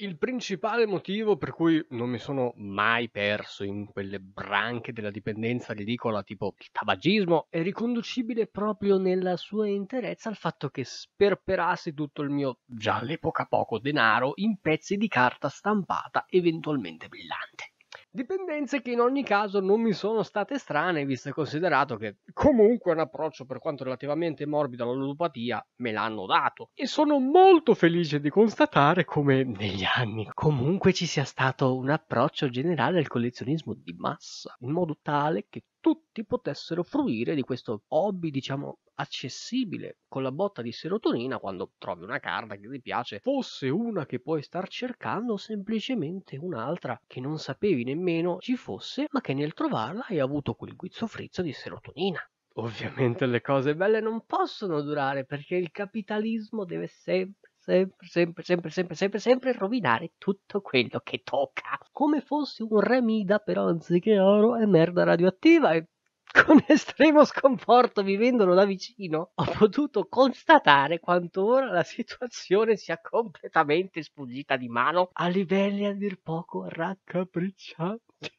Il principale motivo per cui non mi sono mai perso in quelle branche della dipendenza ridicola tipo il tabagismo è riconducibile proprio nella sua interezza al fatto che sperperassi tutto il mio già all'epoca poco denaro in pezzi di carta stampata eventualmente brillante. Dipendenze che in ogni caso non mi sono state strane, visto e considerato che comunque un approccio per quanto relativamente morbido alla ludopatia me l'hanno dato. E sono molto felice di constatare come negli anni comunque ci sia stato un approccio generale al collezionismo di massa, in modo tale che tutti potessero fruire di questo hobby, diciamo, accessibile con la botta di serotonina quando trovi una carta che ti piace, fosse una che puoi star cercando, o semplicemente un'altra che non sapevi nemmeno ci fosse, ma che nel trovarla hai avuto quel guizzo frizzo di serotonina. Ovviamente le cose belle non possono durare perché il capitalismo deve sempre sempre, sempre, sempre, sempre, sempre, sempre rovinare tutto quello che tocca. Come fosse un remida, però anziché oro è merda radioattiva e con estremo sconforto vivendolo da vicino, ho potuto constatare quanto ora la situazione sia completamente sfuggita di mano a livelli a dir poco raccapriccianti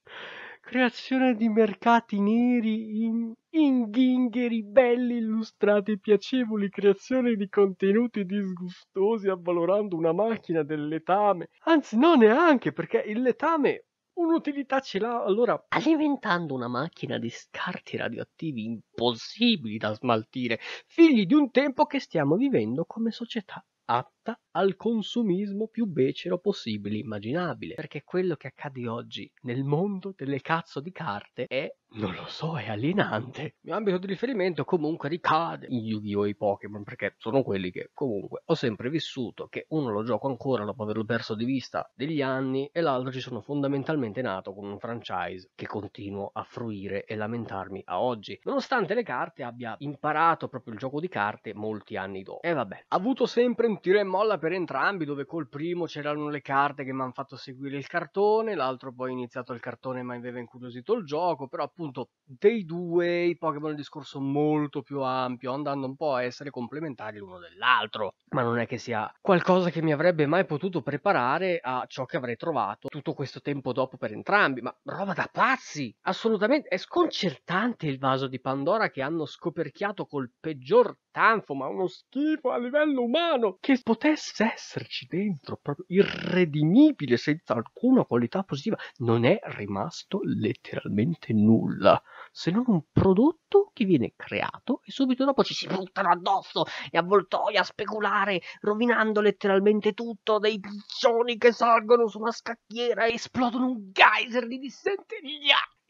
creazione di mercati neri in inghingheri belli illustrati piacevoli creazione di contenuti disgustosi avvalorando una macchina del letame anzi no neanche perché il letame un'utilità ce l'ha allora alimentando una macchina di scarti radioattivi impossibili da smaltire figli di un tempo che stiamo vivendo come società attuale porta al consumismo più becero possibile immaginabile. Perché quello che accade oggi nel mondo delle cazzo di carte è, non lo so, è alienante. Il mio ambito di riferimento comunque ricade in Yu-Gi-Oh! e i Pokémon, perché sono quelli che comunque ho sempre vissuto, che uno lo gioco ancora dopo averlo perso di vista degli anni e l'altro ci sono fondamentalmente nato con un franchise che continuo a fruire e lamentarmi a oggi. Nonostante le carte abbia imparato proprio il gioco di carte molti anni dopo. E vabbè, ha avuto sempre un tiremmo molla per entrambi, dove col primo c'erano le carte che mi hanno fatto seguire il cartone, l'altro poi ho iniziato il cartone ma mi aveva incuriosito il gioco, però appunto dei due i Pokémon è un discorso molto più ampio, andando un po' a essere complementari l'uno dell'altro, ma non è che sia qualcosa che mi avrebbe mai potuto preparare a ciò che avrei trovato tutto questo tempo dopo per entrambi, ma roba da pazzi! Assolutamente, è sconcertante il vaso di Pandora che hanno scoperchiato col peggior tanfo, ma uno schifo a livello umano che poteva potesse esserci dentro proprio irredimibile senza alcuna qualità positiva, non è rimasto letteralmente nulla, se non un prodotto che viene creato e subito dopo ci si buttano addosso e avvoltoia a speculare, rovinando letteralmente tutto, dei piccioni che salgono su una scacchiera e esplodono un geyser di dissenti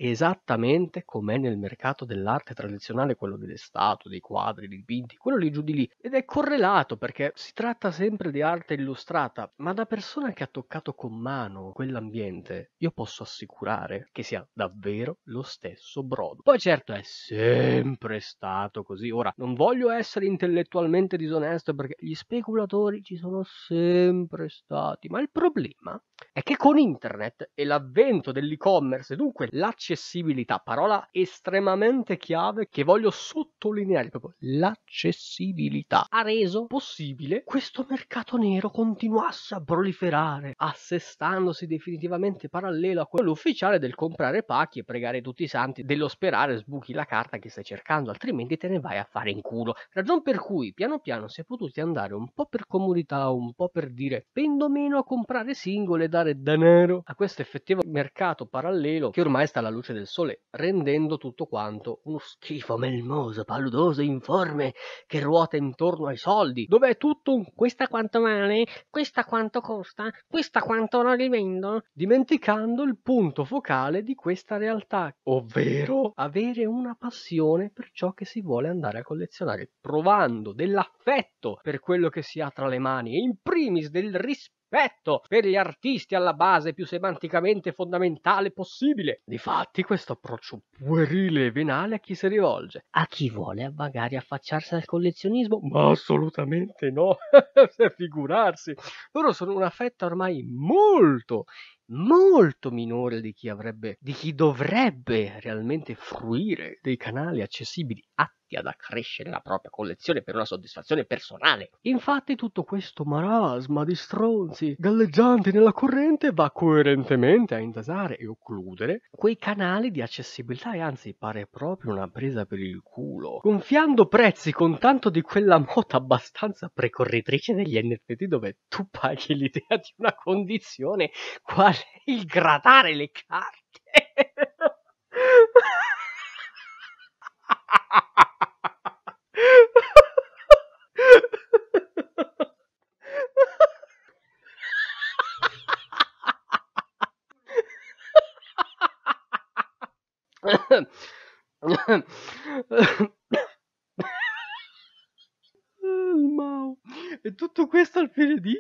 esattamente com'è nel mercato dell'arte tradizionale, quello delle statue, dei quadri, dei dipinti, quello lì giù di lì. Ed è correlato perché si tratta sempre di arte illustrata, ma da persona che ha toccato con mano quell'ambiente, io posso assicurare che sia davvero lo stesso brodo. Poi certo è sempre stato così. Ora, non voglio essere intellettualmente disonesto perché gli speculatori ci sono sempre stati, ma il problema è che con internet e l'avvento dell'e-commerce, dunque l'accesso l'accessibilità, parola estremamente chiave che voglio sottolineare proprio l'accessibilità ha reso possibile questo mercato nero continuasse a proliferare, assestandosi definitivamente parallelo a quello ufficiale del comprare pacchi e pregare tutti i santi dello sperare sbuchi la carta che stai cercando, altrimenti te ne vai a fare in culo. Ragion per cui piano piano si è potuti andare un po' per comunità, un po' per dire pendo meno a comprare singole e dare denaro a questo effettivo mercato parallelo che ormai sta alla luce luce del sole, rendendo tutto quanto uno schifo melmoso, paludoso, informe che ruota intorno ai soldi, Dov'è tutto un questa quanto male? questa quanto costa, questa quanto non rivendo, dimenticando il punto focale di questa realtà, ovvero avere una passione per ciò che si vuole andare a collezionare, provando dell'affetto per quello che si ha tra le mani e in primis del rispetto rispetto per gli artisti alla base più semanticamente fondamentale possibile. Difatti, questo approccio puerile e venale a chi si rivolge? A chi vuole magari affacciarsi al collezionismo? Ma assolutamente no, figurarsi. Loro sono una fetta ormai molto molto minore di chi avrebbe di chi dovrebbe realmente fruire dei canali accessibili a adatti ad accrescere la propria collezione per una soddisfazione personale. Infatti tutto questo marasma di stronzi galleggianti nella corrente va coerentemente a intasare e occludere quei canali di accessibilità e anzi pare proprio una presa per il culo, gonfiando prezzi con tanto di quella moto abbastanza precorritrice degli NFT dove tu paghi l'idea di una condizione quale il gradare le carte Oh, e tutto questo al fine di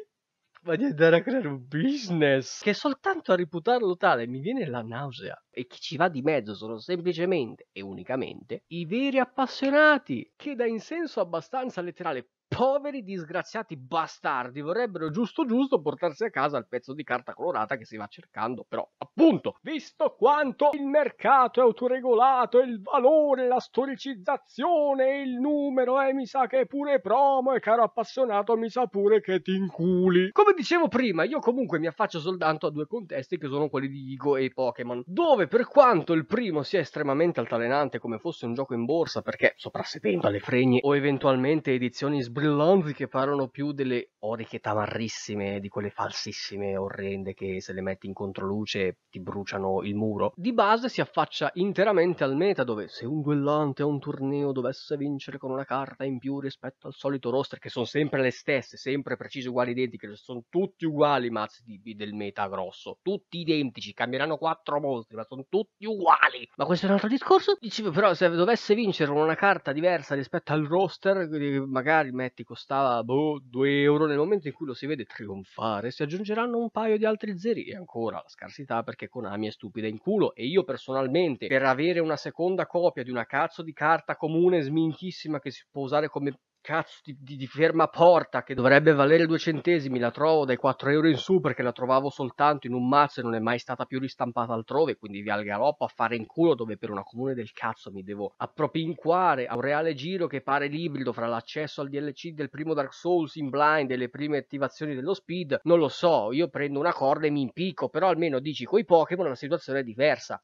di andare a creare un business che soltanto a riputarlo tale mi viene la nausea e chi ci va di mezzo sono semplicemente e unicamente i veri appassionati che da in senso abbastanza letterale poveri disgraziati bastardi vorrebbero giusto giusto portarsi a casa il pezzo di carta colorata che si va cercando, però appunto, visto quanto il mercato è autoregolato, il valore, la storicizzazione, il numero e eh, mi sa che è pure promo e eh, caro appassionato mi sa pure che ti inculi. Come dicevo prima, io comunque mi affaccio soltanto a due contesti che sono quelli di Igo e Pokémon, dove per quanto il primo sia estremamente altalenante come fosse un gioco in borsa perché soprassedendo alle fregne o eventualmente edizioni sbagliate brillanti che parlano più delle oriche tamarrissime, di quelle falsissime, orrende che se le metti in controluce ti bruciano il muro. Di base si affaccia interamente al meta dove se un duellante a un torneo dovesse vincere con una carta in più rispetto al solito roster, che sono sempre le stesse, sempre precise, uguali, identiche, sono tutti uguali i mazzi di, del meta grosso, tutti identici, cambieranno quattro mostri, ma sono tutti uguali. Ma questo è un altro discorso. Dicevo però se dovesse vincere con una carta diversa rispetto al roster, eh, magari eh, ti costava boh, 2 euro, nel momento in cui lo si vede trionfare si aggiungeranno un paio di altri zeri e ancora la scarsità perché Konami è stupida in culo e io personalmente per avere una seconda copia di una cazzo di carta comune sminchissima che si può usare come cazzo di, di, di fermaporta che dovrebbe valere due centesimi la trovo dai 4 euro in su perché la trovavo soltanto in un mazzo e non è mai stata più ristampata altrove, quindi via al galoppo a fare in culo dove per una comune del cazzo mi devo appropinquare a un reale giro che pare l'ibrido fra l'accesso al DLC del primo Dark Souls in blind e le prime attivazioni dello speed, non lo so, io prendo una corda e mi impicco, però almeno dici coi Pokémon la situazione è diversa.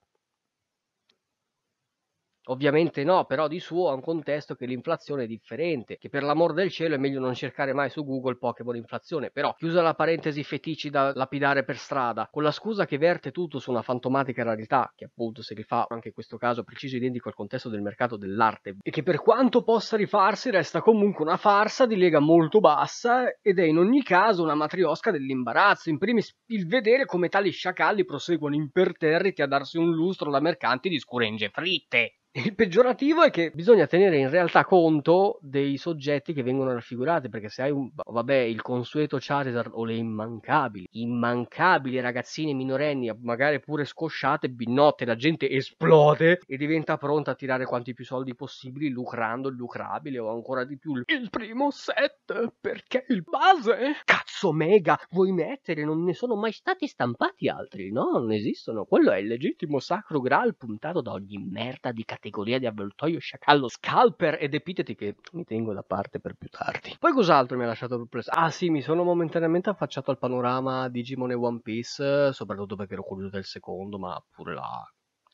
Ovviamente no, però di suo ha un contesto che l'inflazione è differente, che per l'amor del cielo è meglio non cercare mai su Google Pokémon inflazione, però chiusa la parentesi fetici da lapidare per strada, con la scusa che verte tutto su una fantomatica rarità, che appunto si rifà anche in questo caso preciso identico al contesto del mercato dell'arte, e che per quanto possa rifarsi resta comunque una farsa di lega molto bassa ed è in ogni caso una matriosca dell'imbarazzo, in primis il vedere come tali sciacalli proseguono imperterriti a darsi un lustro da mercanti di scurengie fritte. Il peggiorativo è che bisogna tenere in realtà conto dei soggetti che vengono raffigurati, perché se hai un, boh, vabbè, il consueto Charizard o le immancabili, immancabili ragazzine minorenni, magari pure scosciate, binnotte, la gente esplode e diventa pronta a tirare quanti più soldi possibili, lucrando il lucrabile o ancora di più il primo set, perché il base... Cazzo mega, vuoi mettere? Non ne sono mai stati stampati altri, no? Non esistono. Quello è il legittimo sacro graal puntato da ogni merda di cattivo categoria di avvoltoio, sciacallo, scalper ed epiteti che mi tengo da parte per più tardi. Poi cos'altro mi ha lasciato perplesso? Ah sì, mi sono momentaneamente affacciato al panorama Digimon e One Piece, soprattutto perché ero curioso del secondo, ma pure là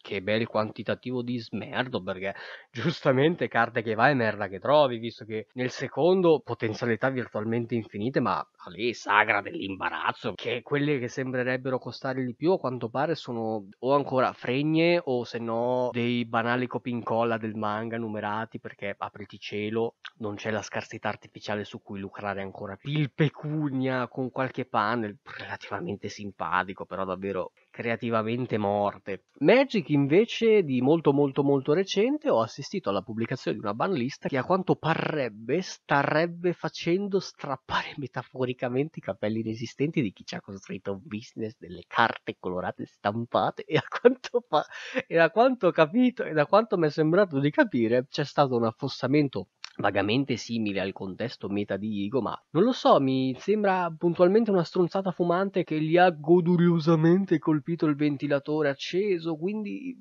che bel quantitativo di smerdo perché giustamente carte che vai merda che trovi visto che nel secondo potenzialità virtualmente infinite ma lì sagra dell'imbarazzo che quelle che sembrerebbero costare di più a quanto pare sono o ancora fregne o se no dei banali copincolla del manga numerati perché apriti cielo non c'è la scarsità artificiale su cui lucrare ancora più il pecunia con qualche panel relativamente simpatico però davvero creativamente morte. Magic invece di molto molto molto recente ho assistito alla pubblicazione di una banlist che a quanto parrebbe starebbe facendo strappare metaforicamente i capelli resistenti di chi ci ha costruito un business delle carte colorate stampate e a quanto, fa- e a quanto ho capito e da quanto mi è sembrato di capire c'è stato un affossamento vagamente simile al contesto meta di Igo, ma non lo so, mi sembra puntualmente una stronzata fumante che gli ha goduriosamente colpito il ventilatore acceso, quindi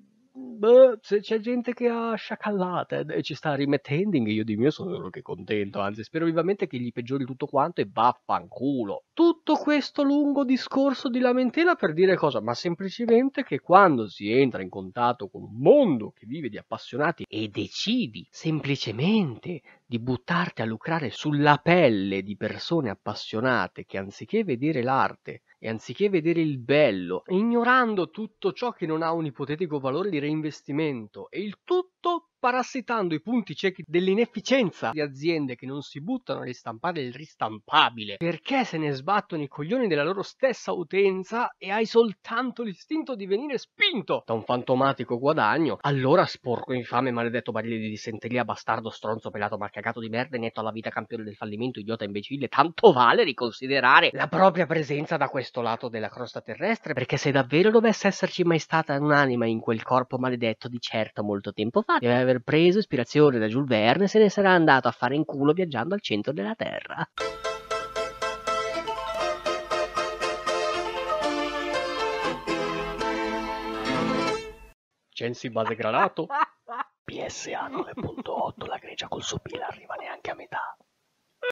beh, se c'è gente che ha sciacallate e ci sta rimettendo, io di mio sono solo che contento, anzi spero vivamente che gli peggiori tutto quanto e vaffanculo. Tutto questo lungo discorso di lamentela per dire cosa? Ma semplicemente che quando si entra in contatto con un mondo che vive di appassionati e decidi semplicemente di buttarti a lucrare sulla pelle di persone appassionate che anziché vedere l'arte e anziché vedere il bello, ignorando tutto ciò che non ha un ipotetico valore di reinvestimento e il tutto tutto parassitando i punti ciechi dell'inefficienza di aziende che non si buttano a ristampare il ristampabile perché se ne sbattono i coglioni della loro stessa utenza e hai soltanto l'istinto di venire spinto da un fantomatico guadagno allora sporco infame maledetto barile di dissenteria bastardo stronzo pelato marcacato di merda netto alla vita campione del fallimento idiota imbecille tanto vale riconsiderare la propria presenza da questo lato della crosta terrestre perché se davvero dovesse esserci mai stata un'anima in quel corpo maledetto di certo molto tempo fa fatto di aver preso ispirazione da Jules Verne se ne sarà andato a fare in culo viaggiando al centro della Terra. Censi base granato. PSA 9.8 la Grecia col suo pila arriva neanche a metà.